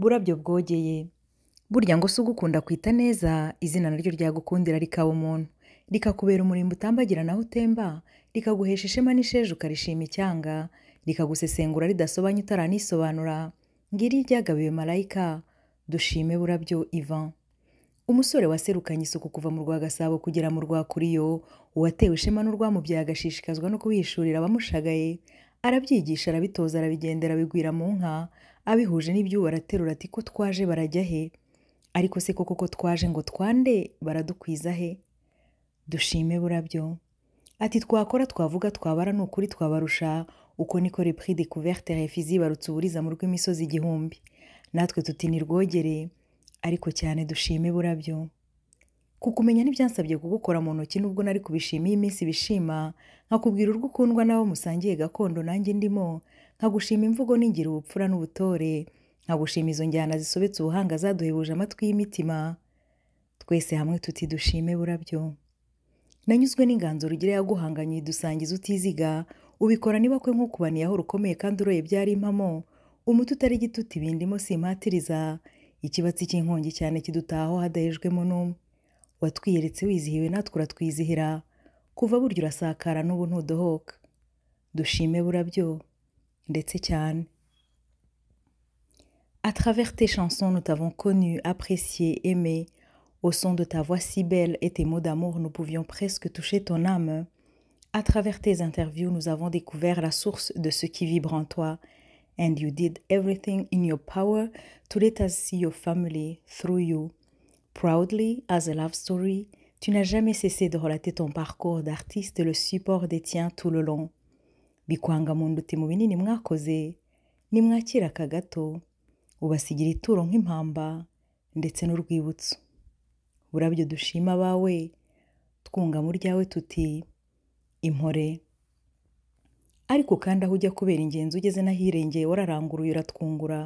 burabyo bwogeye burya ngo si ugukunda kwita neza izina naryo ryagukundira rikaba umuntu rikakubera umurimbo utambagira aho utemba rikaguhesha ishema n'isheje ukarishima icyanga rikagusesengura ridasobanye utaranisobanura ngiri ryagabiwe marayika dushime burabyo ivan umusore waserukanye isuku kuva mu rwa gasabo kugera mu rwa kuriyo uwatewe ishema n'urwamubyaye agashishikazwa no kubihishurira abamushagaye arabyigisha arabitoza arabigendera bigwira mu nka abihuje n'iby'ubu baraterura ati ko twaje barajya he ariko se koko ko twaje ngo twande baradukwiza he dushime burabyo ati twakora twavuga twabara ni ukuri twabarusha uko niko repri de couverte refizi barutse uburiza mu rw'imisozi igihumbi natwe tuti nirwogere ariko cyane dushime burabyo kukumenya ntibyansabye kugukora mu ntoki nubwo nari kubishima iyi minsi bishima nkakubwira urwo ukundwa n'abo musangiye gakondo nanjye ndimo nkagushima imvugo ningira ubupfura n'ubutore nkagushima izo njyana zisobetse ubuhanga zaduhebuje amatwi y'imitima twese hamwe tuti dushime burabyo nanyuzwe n'inganzo rugira yaguhanganye dusangiza utiziga ubikora niba kwe nk'ukubaniyeho rukomeye kandi uroye byari impamo umuti utari igituti bindimo simpatiriza ikibatsi cy'inkongi cyane kidutahaho hadahejwemo n'umwe watwiyeretse wizihiwe natwe uratwizihira kuva burya urasakara n'ubu ntudohoka dushime burabyo à travers tes chansons, nous t'avons connu, apprécié, aimé. Au son de ta voix si belle et tes mots d'amour, nous pouvions presque toucher ton âme. À travers tes interviews, nous avons découvert la source de ce qui vibre en toi. And you did everything in your power to let us see your family through you. Proudly, as a love story, tu n'as jamais cessé de relater ton parcours d'artiste et le support des tiens tout le long. bikwanga mu nduti mu binini mwakoze nimwakira aka gato ubasigira ituro nk'impamba ndetse n'urwibutso burabyo dushima abawe twunga mu ryawe tuti impore ariko kandi aho ujya kubera ingenzi ugeze n'ahirengeye wararanguruye uratwungura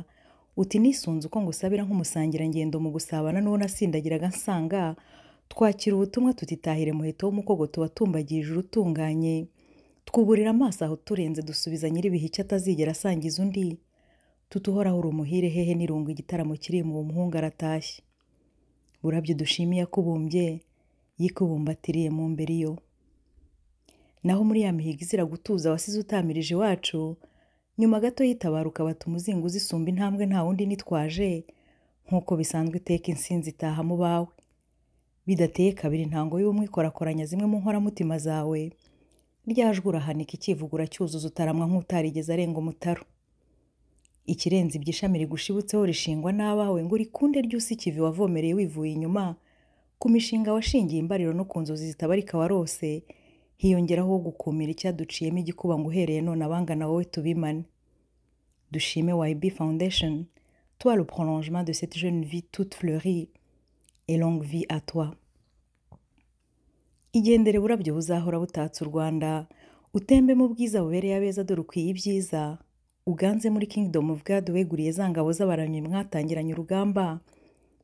uti nisunze uko ngusabira nk'umusangirangendo mu gusabana n'uwo nasindagiraga nsanga twakira ubutumwa tutitahire muheto w'umukogo watumbagije tumbagije urutunganye twuburira amaso aho turenze dusubiza nyir'ibihe icyo atazigera asangiza undi tutuhoraho urumuhire hehe n'irungu igitaramo kiri mu muhungu aratashye burabyo dushimiye akubumbye yikubumbatiriye mu mbere yo naho muri ya mihigo izira gutuza wasize utamirije iwacu nyuma gato yitabaruka bata umuzingo uzisumba intambwe nta wundi nitwaje nk'uko bisanzwe iteka insinzi itaha mu bawe bidateye kabiri intango y'umwe ikorakoranya zimwe mu nkoramutima zawe ryajwe urahanika ikivugura cyuzuzo utaramwa nk'utarigeze arenga umutaro ikirenze ibyo rigushibutseho rishingwa n'abawe ngo rikunde ryose ikivi wavomereye wivuye inyuma ku mishinga washingiye imbariro no ku nzozi zitabarika warose hiyongeraho gukumira icyaduciyemo igikuba ngo uhereye none abangana wowe tubimane dushime YB Foundation toi le prolongement de cette jeune vie toute fleurie et longue vie à toi igendere burabyo buzahora butatse u rwanda utembe mu bwiza bubereye abeza dore ukwiye ibyiza uganze muri kingdom of god weguriye za ngabo z'abaramyi mwatangiranye urugamba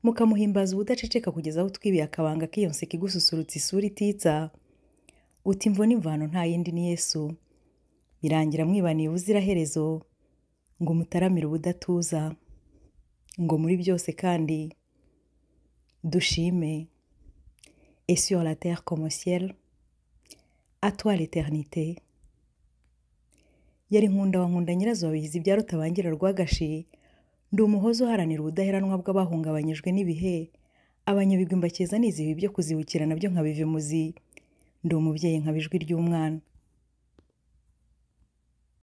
mukamuhimbaza ubudaceceka kugeza aho twibiye akabanga k'iyo nseko igususurutsa isura ititsa uti imvune imvano nta yindi ni yesu birangira mwibaniye ubuziraherezo ngo mutaramire ubudatuza ngo muri byose kandi dushime et sur la terre comme au ciel, à toi l'éternité. yari nkunda wa nkunda nyirazo wabihize ibya rutabangira rwagashi ndi umuhozi uharanira ubudaheranwa bw'abahungabanyijwe n'ibihe abanyabigwi mbakeza nizihiwe ibyo kuzibukira nabyo nkabiva imuzi ndi umubyeyi nk’abijwi ry'umwana